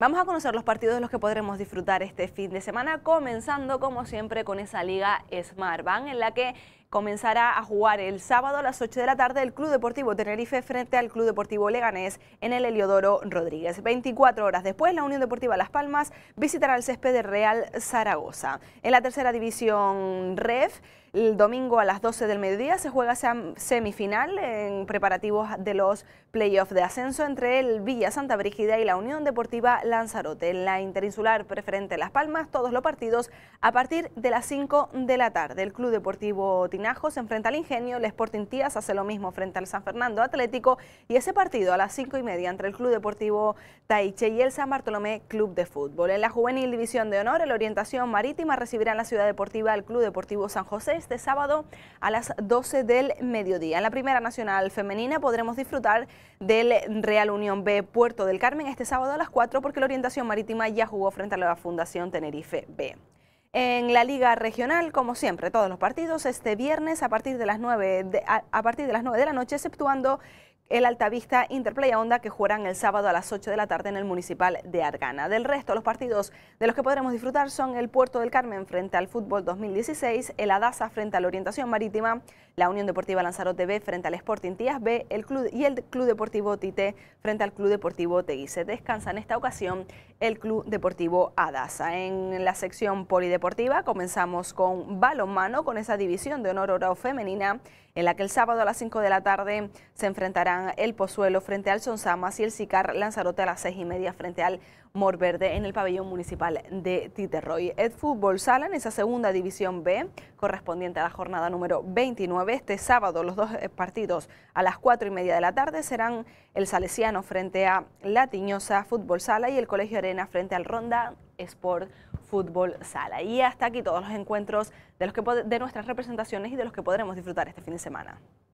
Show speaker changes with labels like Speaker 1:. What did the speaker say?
Speaker 1: Vamos a conocer los partidos de los que podremos disfrutar este fin de semana, comenzando como siempre con esa Liga Smart Bank, en la que comenzará a jugar el sábado a las 8 de la tarde el Club Deportivo Tenerife frente al Club Deportivo Leganés en el Heliodoro Rodríguez. 24 horas después, la Unión Deportiva Las Palmas visitará el césped de Real Zaragoza. En la tercera división REF, el domingo a las 12 del mediodía se juega semifinal en preparativos de los playoffs de ascenso entre el Villa Santa Brígida y la Unión Deportiva Lanzarote. En la interinsular preferente Las Palmas, todos los partidos a partir de las 5 de la tarde. El Club Deportivo Cortinajo enfrenta al Ingenio, el Sporting Tías hace lo mismo frente al San Fernando Atlético y ese partido a las 5 y media entre el Club Deportivo Taiche y el San Bartolomé Club de Fútbol. En la Juvenil División de Honor, el Orientación Marítima recibirá en la Ciudad Deportiva al Club Deportivo San José este sábado a las 12 del mediodía. En la Primera Nacional Femenina podremos disfrutar del Real Unión B Puerto del Carmen este sábado a las 4 porque la Orientación Marítima ya jugó frente a la Fundación Tenerife B en la Liga Regional, como siempre, todos los partidos este viernes a partir de las 9 de, a, partir de, las 9 de la noche, exceptuando el Altavista Interplay Onda que jugarán el sábado a las 8 de la tarde en el Municipal de Argana. Del resto, los partidos de los que podremos disfrutar son el Puerto del Carmen frente al Fútbol 2016, el Adasa frente a la Orientación Marítima, la Unión Deportiva Lanzarote B frente al Sporting Tías B el club, y el Club Deportivo Tite frente al Club Deportivo Teguise. Descansa en esta ocasión el Club Deportivo Adasa. En la sección polideportiva comenzamos con balonmano, con esa división de honor oro femenina en la que el sábado a las 5 de la tarde se enfrentarán el Pozuelo frente al Sonsamas y el Sicar Lanzarote a las seis y media frente al Morverde en el pabellón municipal de Titerroy. El fútbol sala en esa segunda división B, correspondiente a la jornada número 29. Este sábado los dos eh, partidos a las cuatro y media de la tarde serán el Salesiano frente a La Tiñosa Fútbol Sala y el Colegio Arena frente al Ronda Sport Fútbol Sala. Y hasta aquí todos los encuentros de, los que, de nuestras representaciones y de los que podremos disfrutar este fin de semana.